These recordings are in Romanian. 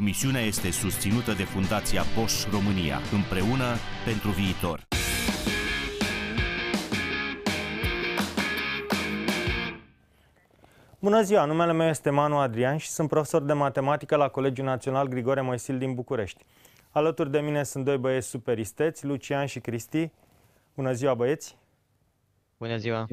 Emisiunea este susținută de Fundația Bosch România, împreună pentru viitor. Bună ziua, numele meu este Manu Adrian și sunt profesor de matematică la Colegiul Național Grigore Moisil din București. Alături de mine sunt doi băieți superisteți, Lucian și Cristi. Bună ziua, băieți! Bună ziua!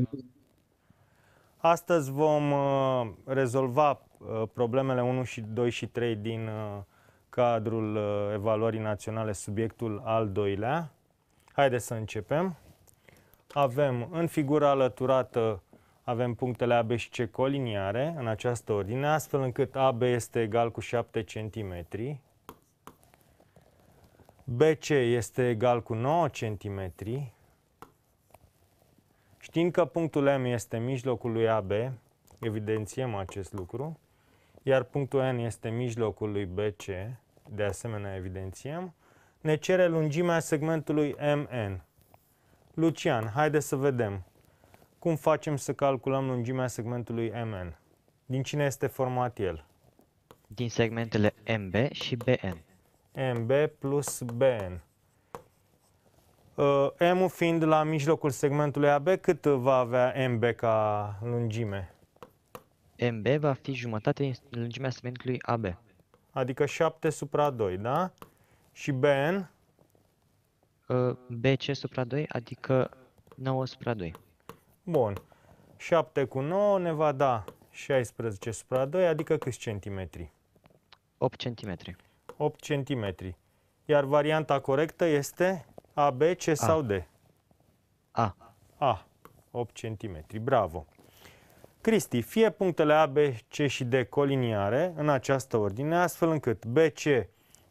Astăzi vom uh, rezolva Uh, problemele 1 și 2 și 3 din uh, cadrul uh, evaluării naționale, subiectul al doilea. Haideți să începem. Avem în figura alăturată avem punctele AB și C coliniare în această ordine, astfel încât AB este egal cu 7 cm, BC este egal cu 9 cm, știind că punctul M este mijlocul lui AB, evidențiem acest lucru, iar punctul N este mijlocul lui BC, de asemenea evidențiem, ne cere lungimea segmentului MN. Lucian, haide să vedem cum facem să calculăm lungimea segmentului MN. Din cine este format el? Din segmentele MB și BN. MB plus BN. Uh, M-ul fiind la mijlocul segmentului AB, cât va avea MB ca lungime? MB va fi jumătate din lungimea segmentului AB. Adică 7 supra 2, da? Și BN? Uh, BC supra 2, adică 9 supra 2. Bun. 7 cu 9 ne va da 16 supra 2, adică câți centimetri? 8 centimetri. 8 centimetri. Iar varianta corectă este A, B, C A. sau D? A. A. 8 centimetri. Bravo! Cristi, fie punctele A, B, C și D coliniare în această ordine, astfel încât BC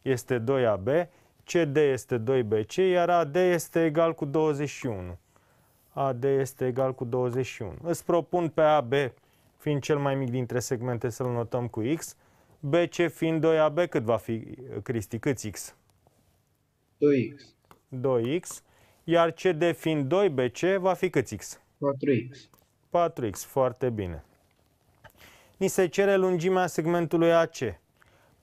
este 2AB, CD este 2BC, iar AD este egal cu 21. AD este egal cu 21. Îți propun pe AB, fiind cel mai mic dintre segmente, să-l notăm cu X. BC fiind 2AB, cât va fi, Cristi? cât X? 2X. 2X. Iar CD fiind 2BC, va fi cât X? 4X. 4X, foarte bine. Ni se cere lungimea segmentului AC.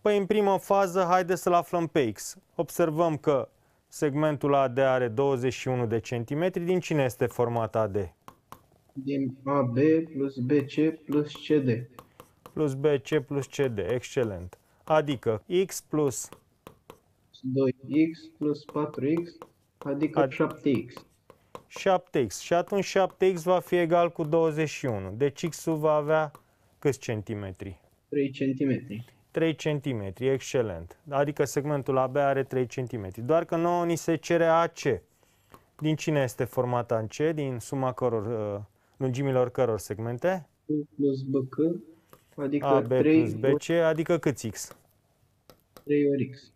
Păi în primă fază, haideți să-l aflăm pe X. Observăm că segmentul AD are 21 de centimetri. Din cine este format AD? Din AB plus BC plus CD. Plus BC plus CD, excelent. Adică X plus 2X plus 4X, adică Ad... 7X. 7x. Și atunci 7x va fi egal cu 21. Deci x-ul va avea câți centimetri? 3 centimetri. 3 cm, excelent. Adică segmentul AB are 3 cm. Doar că nouă ni se cere AC. Din cine este format AC? Din suma căror, uh, lungimilor căror segmente? Plus BC, adică AB 3 plus BC, ori... adică câți X? 3 ori X.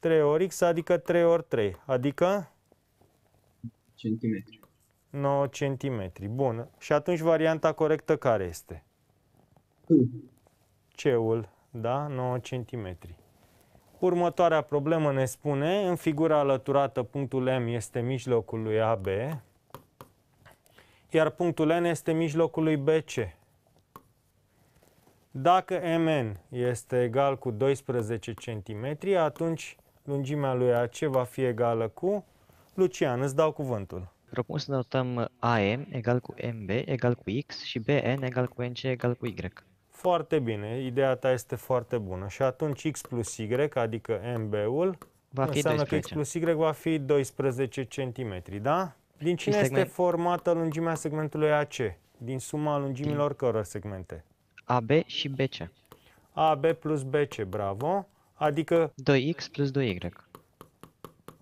3 ori X, adică 3 ori 3, adică? Centimetri. 9 cm. Bun. Și atunci varianta corectă care este? C-ul, da? 9 cm. Următoarea problemă ne spune, în figura alăturată, punctul M este mijlocul lui AB, iar punctul N este mijlocul lui BC. Dacă MN este egal cu 12 cm, atunci lungimea lui AC va fi egală cu... Lucian, îți dau cuvântul. Propun să notăm AM egal cu MB egal cu X și BN egal cu NC egal cu Y. Foarte bine, ideea ta este foarte bună. Și atunci X plus Y, adică MB-ul, va fi înseamnă 12. că X plus Y va fi 12 cm, da? Din cine și segment... este formată lungimea segmentului AC? Din suma lungimilor Din... căror segmente? AB și BC. AB plus BC, bravo. Adică 2X plus 2Y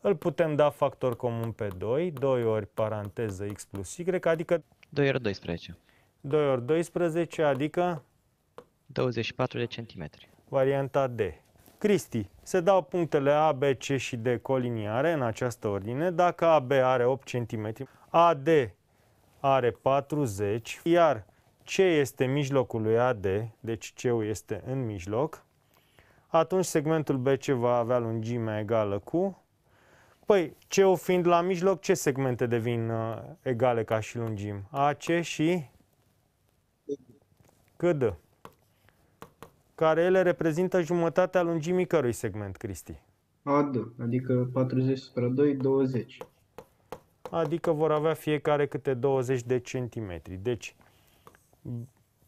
îl putem da factor comun pe 2, 2 ori paranteză x plus y, adică 2 ori 12. 2 ori 12, adică 24 de centimetri. Varianta D. Cristi, se dau punctele A, B, C și D coliniare în această ordine. Dacă AB are 8 cm, AD are 40, iar C este mijlocul lui AD, deci C-ul este în mijloc, atunci segmentul BC va avea lungimea egală cu Păi, o fiind la mijloc, ce segmente devin uh, egale ca și lungim? AC și CD, care ele reprezintă jumătatea lungimii cărui segment, Cristi? AD, adică 40 supra 2, 20. Adică vor avea fiecare câte 20 de centimetri. Deci,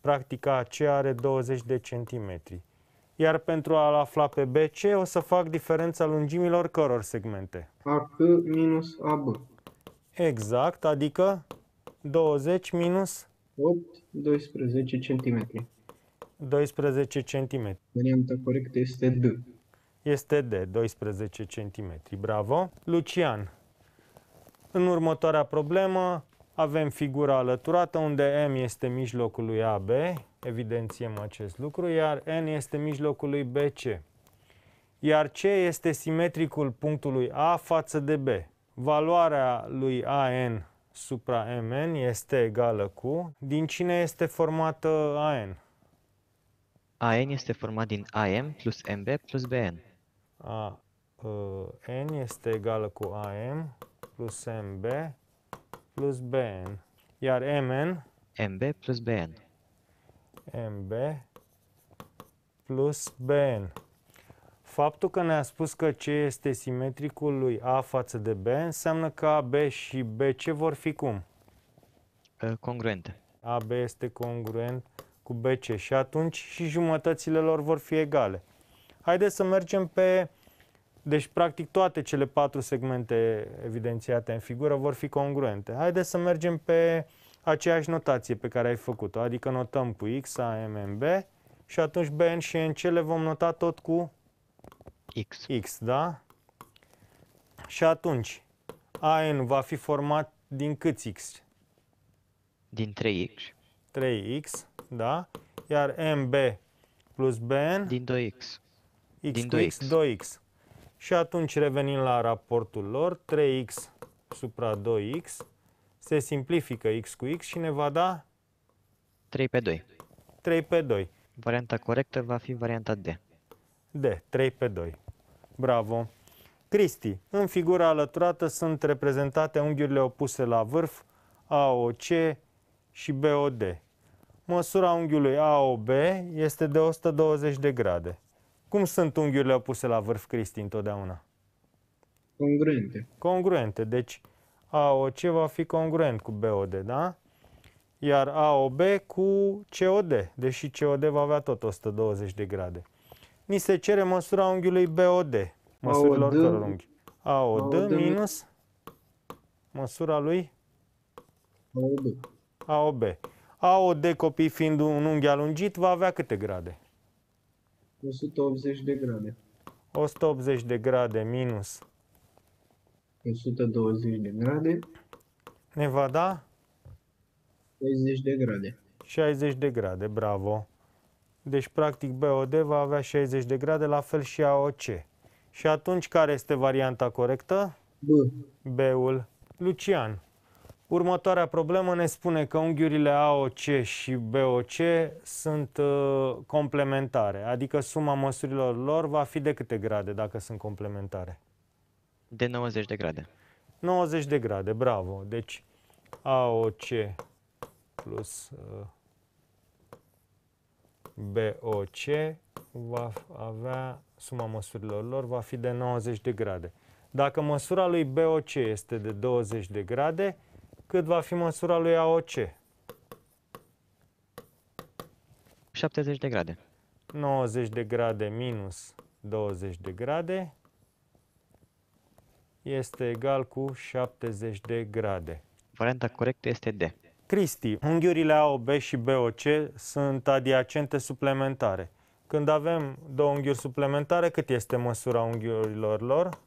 practica AC are 20 de centimetri iar pentru a-l afla pe BC o să fac diferența lungimilor căror segmente? AC minus AB. Exact, adică 20 minus 8, 12 cm. 12 cm. Varianta corectă este D. Este D, 12 cm. Bravo! Lucian, în următoarea problemă avem figura alăturată unde M este mijlocul lui AB, evidențiem acest lucru, iar N este mijlocul lui BC. Iar C este simetricul punctului A față de B. Valoarea lui AN supra MN este egală cu... Din cine este formată AN? AN este format din AM plus MB plus BN. A, ă, N este egală cu AM plus MB plus BN. Iar MN? MB plus BN. MB plus BN. Faptul că ne-a spus că C este simetricul lui A față de B înseamnă că AB și BC vor fi cum? Congruente. AB este congruent cu BC și atunci și jumătățile lor vor fi egale. Haideți să mergem pe... Deci, practic, toate cele patru segmente evidențiate în figură vor fi congruente. Haideți să mergem pe aceeași notație pe care ai făcut-o, adică notăm cu X, A, M, M, B și atunci BN și NC le vom nota tot cu X. X, da? Și atunci AN va fi format din câți X? Din 3X. 3X, da? Iar MB plus BN? Din 2X. X din 2X. X, 2X. Și atunci revenim la raportul lor, 3X supra 2X se simplifică x cu x și ne va da 3 pe 2. 3 pe 2. Varianta corectă va fi varianta D. D, 3 pe 2. Bravo! Cristi, în figura alăturată sunt reprezentate unghiurile opuse la vârf, AOC și BOD. Măsura unghiului AOB este de 120 de grade. Cum sunt unghiurile opuse la vârf, Cristi, întotdeauna? Congruente. Congruente, deci AOC va fi congruent cu BOD, da? Iar AOB cu COD, deși COD va avea tot 120 de grade. Ni se cere măsura unghiului BOD, măsurilor de unghi. AOD, minus măsura lui AOB. AOD, copii, fiind un unghi alungit, va avea câte grade? 180 de grade. 180 de grade minus 120 de grade. Ne da? 60 de grade. 60 de grade, bravo. Deci, practic, BOD va avea 60 de grade, la fel și AOC. Și atunci, care este varianta corectă? B. B-ul. Lucian, următoarea problemă ne spune că unghiurile AOC și BOC sunt uh, complementare, adică suma măsurilor lor va fi de câte grade dacă sunt complementare? De 90 de grade. 90 de grade, bravo. Deci AOC plus uh, BOC va avea, suma măsurilor lor va fi de 90 de grade. Dacă măsura lui BOC este de 20 de grade, cât va fi măsura lui AOC? 70 de grade. 90 de grade minus 20 de grade este egal cu 70 de grade. Varianta corectă este D. Cristi, unghiurile AOB și BOC sunt adiacente suplementare. Când avem două unghiuri suplementare, cât este măsura unghiurilor lor?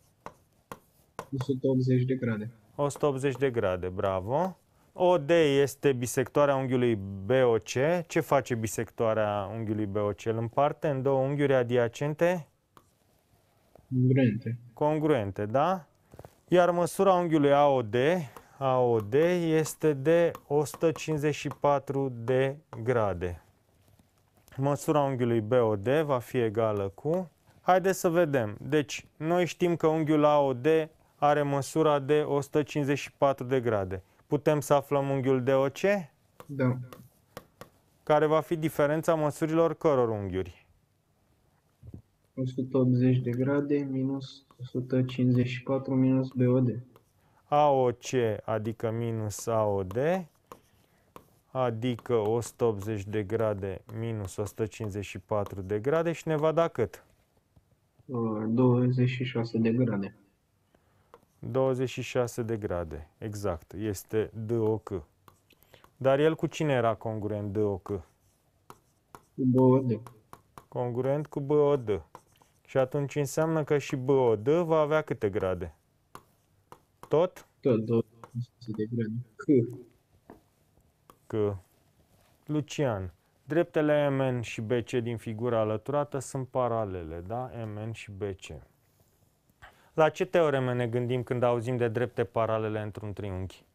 180 de grade. 180 de grade, bravo. OD este bisectoarea unghiului BOC. Ce face bisectoarea unghiului BOC? Îl împarte în două unghiuri adiacente? Congruente. Congruente, da? Iar măsura unghiului AOD, AOD este de 154 de grade. Măsura unghiului BOD va fi egală cu... Haideți să vedem. Deci, noi știm că unghiul AOD are măsura de 154 de grade. Putem să aflăm unghiul DOC? Da. Care va fi diferența măsurilor căror unghiuri? 180 de grade minus 154 minus BOD. AOC, adică minus AOD, adică 180 de grade minus 154 de grade și ne va da cât? 26 uh, de grade. 26 de grade, exact. Este DOC. Dar el cu cine era congruent DOC? Cu BOD. Congruent cu BOD. Și atunci înseamnă că și BOD va avea câte grade? Tot? Tot 26 de grade. C. C. Lucian, dreptele MN și BC din figura alăturată sunt paralele, da? MN și BC. La ce teoreme ne gândim când auzim de drepte paralele într-un triunghi?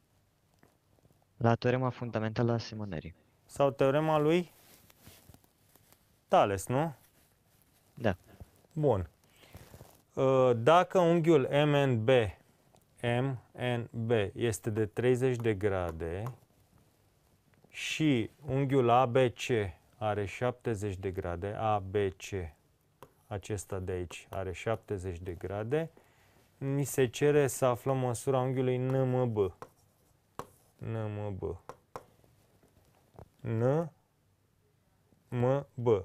La teorema fundamentală a asemănării. Sau teorema lui? Tales, nu? Da. Bun. Uh, dacă unghiul MNB, MNB este de 30 de grade și unghiul ABC are 70 de grade, ABC, acesta de aici, are 70 de grade, ni se cere să aflăm măsura unghiului NMB. NMB. NMB.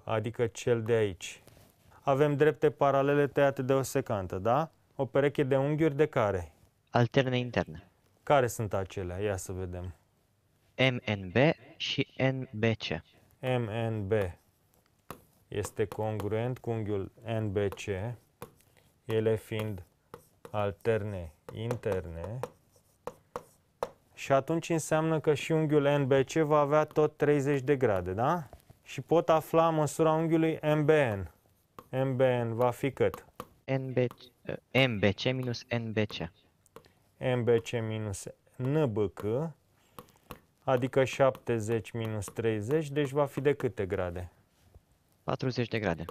adică cel de aici avem drepte paralele tăiate de o secantă, da? O pereche de unghiuri de care? Alterne interne. Care sunt acelea? Ia să vedem. MNB și NBC. MNB este congruent cu unghiul NBC, ele fiind alterne interne, și atunci înseamnă că și unghiul NBC va avea tot 30 de grade, da? Și pot afla măsura unghiului MBN. MBN va fi cât? NBC, MBC eh, minus NBC. MBC minus NBC, adică 70 minus 30, deci va fi de câte grade? 40 de grade.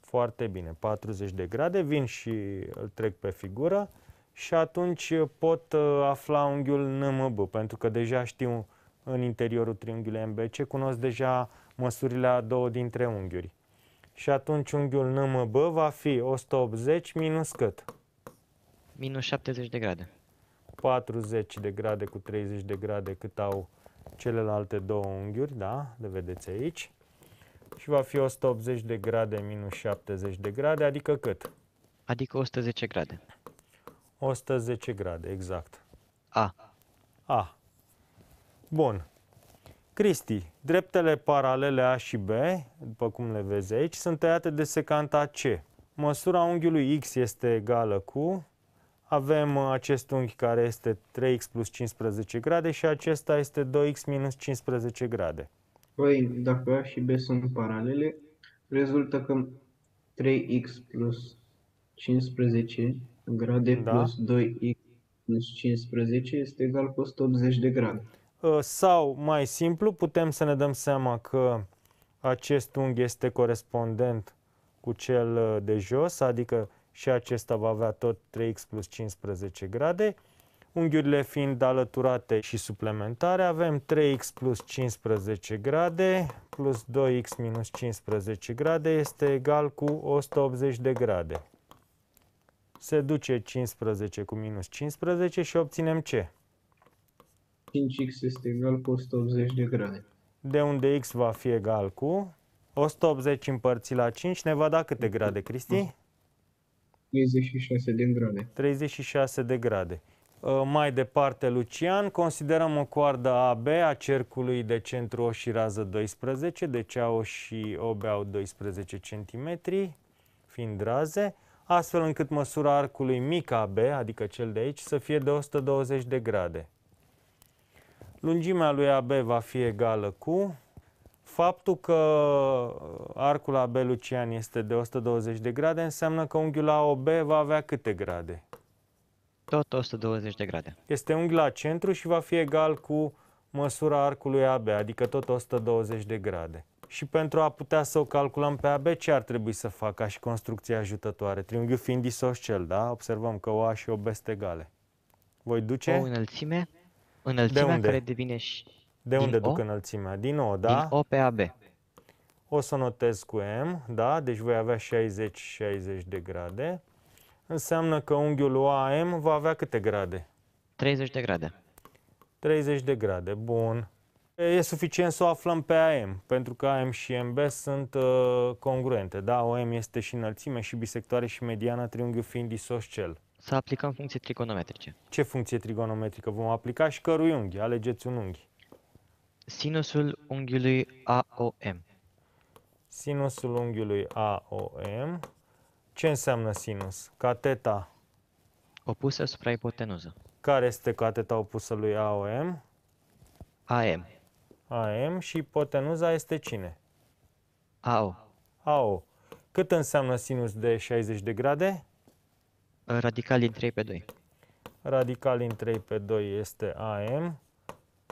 Foarte bine, 40 de grade, vin și îl trec pe figură și atunci pot eh, afla unghiul NMB, pentru că deja știu în interiorul triunghiului MBC, cunosc deja măsurile a două dintre unghiuri. Și atunci unghiul NMB va fi 180 minus cât? Minus 70 de grade. 40 de grade cu 30 de grade cât au celelalte două unghiuri, da? Le vedeți aici. Și va fi 180 de grade minus 70 de grade, adică cât? Adică 110 grade. 110 grade, exact. A. A. Bun. Cristi, Dreptele paralele A și B, după cum le vezi aici, sunt tăiate de secanta C. Măsura unghiului X este egală cu... Avem acest unghi care este 3x plus 15 grade și acesta este 2x minus 15 grade. Păi, dacă A și B sunt paralele, rezultă că 3x plus 15 grade da. plus 2x plus 15 este egal cu 180 de grade. Uh, sau mai simplu putem să ne dăm seama că acest unghi este corespondent cu cel uh, de jos, adică și acesta va avea tot 3x plus 15 grade. Unghiurile fiind alăturate și suplementare avem 3x plus 15 grade plus 2x minus 15 grade este egal cu 180 de grade. Se duce 15 cu minus 15 și obținem ce? 5x este egal cu 180 de grade. De unde x va fi egal cu 180 împărțit la 5 ne va da câte grade, Cristi? 36 de grade. 36 de grade. Ă, mai departe, Lucian, considerăm o coardă AB a cercului de centru O și rază 12, deci A și OB au 12 cm, fiind raze, astfel încât măsura arcului mic AB, adică cel de aici, să fie de 120 de grade. Lungimea lui AB va fi egală cu faptul că uh, arcul AB Lucian este de 120 de grade înseamnă că unghiul AOB va avea câte grade? Tot 120 de grade. Este unghiul la centru și va fi egal cu măsura arcului AB, adică tot 120 de grade. Și pentru a putea să o calculăm pe AB, ce ar trebui să fac ca și construcție ajutătoare? Triunghiul fiind isoscel, da? Observăm că OA și OB sunt egale. Voi duce... O înălțime Înălțimea de unde? care devine și... De unde duc o? înălțimea? Din O, da? Din O pe AB. O să notez cu M, da? Deci voi avea 60-60 de grade. Înseamnă că unghiul OAM va avea câte grade? 30 de grade. 30 de grade, bun. E suficient să o aflăm pe AM, pentru că AM și MB sunt uh, congruente. Da, OM este și înălțime și bisectoare și mediana, triunghiul fiind isoscel. Să aplicăm funcții trigonometrice. Ce funcție trigonometrică vom aplica și cărui unghi? Alegeți un unghi. Sinusul unghiului AOM. Sinusul unghiului AOM. Ce înseamnă sinus? Cateta. Opusă supra ipotenuză. Care este cateta opusă lui AOM? AM. AM și ipotenuza este cine? AO. AO. Cât înseamnă sinus de 60 de grade? Radical din 3 pe 2. Radical din 3 pe 2 este AM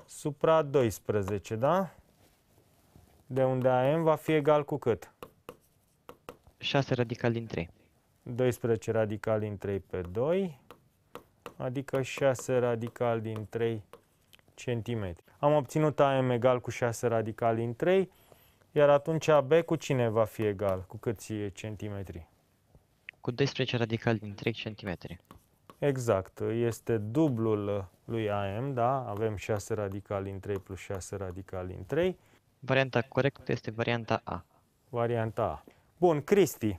supra 12, da? De unde AM va fi egal cu cât? 6 adică radical din 3. 12 radical din 3 pe 2, adică 6 radical din 3 cm. Am obținut AM egal cu 6 radical din 3, iar atunci AB cu cine va fi egal? Cu câți centimetri? cu 12 radical din 3 cm. Exact, este dublul lui AM, da? Avem 6 radical din 3 plus 6 radical din 3. Varianta corectă este varianta A. Varianta A. Bun, Cristi,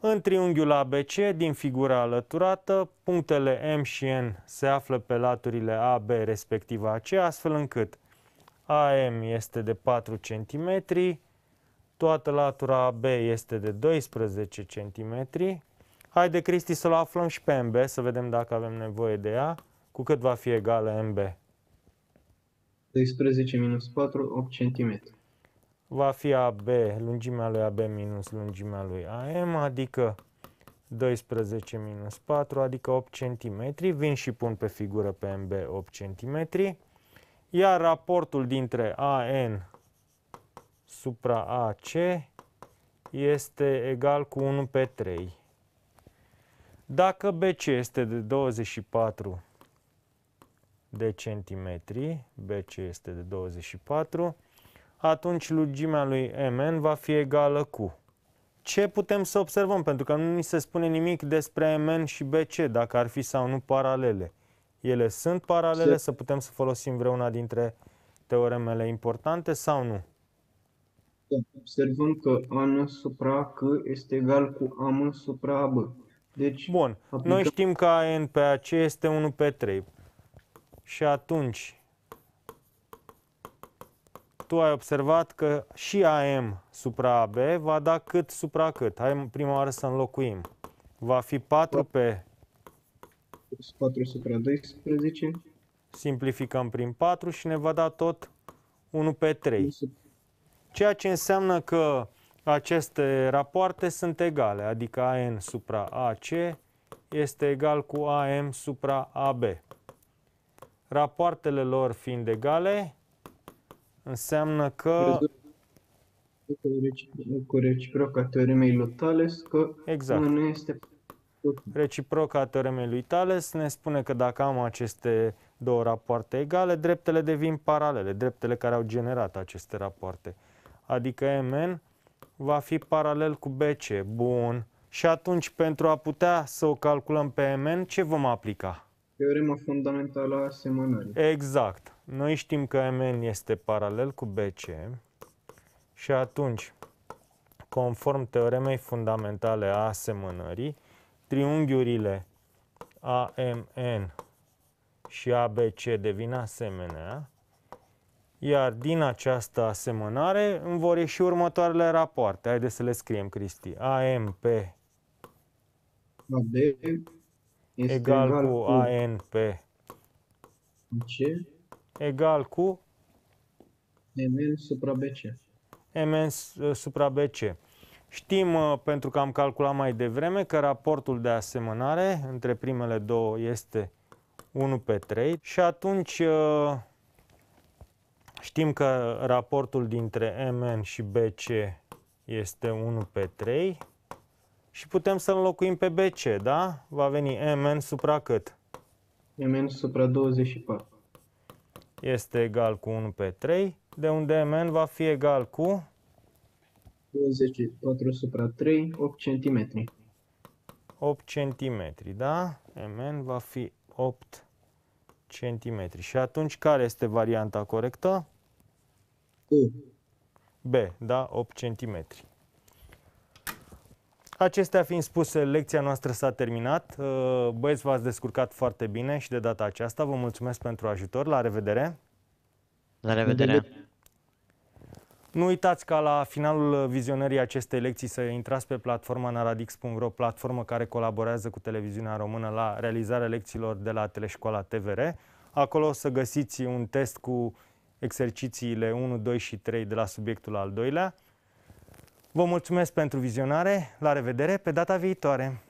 în triunghiul ABC, din figura alăturată, punctele M și N se află pe laturile AB respectiv AC, astfel încât AM este de 4 cm, Toată latura AB este de 12 cm. Haide, Cristi, să-l aflăm și pe MB, să vedem dacă avem nevoie de ea. Cu cât va fi egală MB? 12 minus 4, 8 cm. Va fi AB, lungimea lui AB minus lungimea lui AM, adică 12 minus 4, adică 8 cm. Vin și pun pe figură pe MB 8 cm. Iar raportul dintre AN supra AC este egal cu 1 pe 3. Dacă BC este de 24 de centimetri, BC este de 24, atunci lungimea lui MN va fi egală cu. Ce putem să observăm? Pentru că nu ni se spune nimic despre MN și BC, dacă ar fi sau nu paralele. Ele sunt paralele, să putem să folosim vreuna dintre teoremele importante sau nu? observăm că an supra C este egal cu am supra B. Deci, Bun, aplicăm... noi știm că AN pe AC este 1 pe 3. Și atunci, tu ai observat că și AM supra AB va da cât supra cât. Hai prima oară să înlocuim. Va fi 4 pe... 4 supra 12. Simplificăm prin 4 și ne va da tot 1 pe 3. 1 ceea ce înseamnă că aceste rapoarte sunt egale, adică AN supra AC este egal cu AM supra AB. Rapoartele lor fiind egale, înseamnă că... Cu reciproca teoremei lui Thales, că exact. nu este... Reciproca teoremei lui Thales ne spune că dacă am aceste două rapoarte egale, dreptele devin paralele, dreptele care au generat aceste rapoarte adică MN, va fi paralel cu BC. Bun. Și atunci, pentru a putea să o calculăm pe MN, ce vom aplica? Teorema fundamentală a asemănării. Exact. Noi știm că MN este paralel cu BC și atunci, conform teoremei fundamentale a asemănării, triunghiurile AMN și ABC devin asemenea iar din această asemănare îmi vor ieși următoarele rapoarte. Haideți să le scriem, Cristi. AMP AB egal cu ANP C egal cu MN supra BC. MN supra BC. Știm, uh, pentru că am calculat mai devreme, că raportul de asemănare între primele două este 1 pe 3 și atunci uh, Știm că raportul dintre MN și BC este 1 pe 3 și putem să înlocuim pe BC, da? Va veni MN supra cât? MN supra 24. Este egal cu 1 pe 3, de unde MN va fi egal cu? 24 supra 3, 8 cm. 8 cm, da? MN va fi 8 cm. Și atunci care este varianta corectă? U. B, da? 8 cm. Acestea fiind spuse, lecția noastră s-a terminat. Uh, băieți, v-ați descurcat foarte bine și de data aceasta vă mulțumesc pentru ajutor. La revedere! La revedere! Nu uitați ca la finalul vizionării acestei lecții să intrați pe platforma naradix.ro, platformă care colaborează cu televiziunea română la realizarea lecțiilor de la Teleșcoala TVR. Acolo o să găsiți un test cu exercițiile 1, 2 și 3 de la subiectul al doilea. Vă mulțumesc pentru vizionare, la revedere pe data viitoare!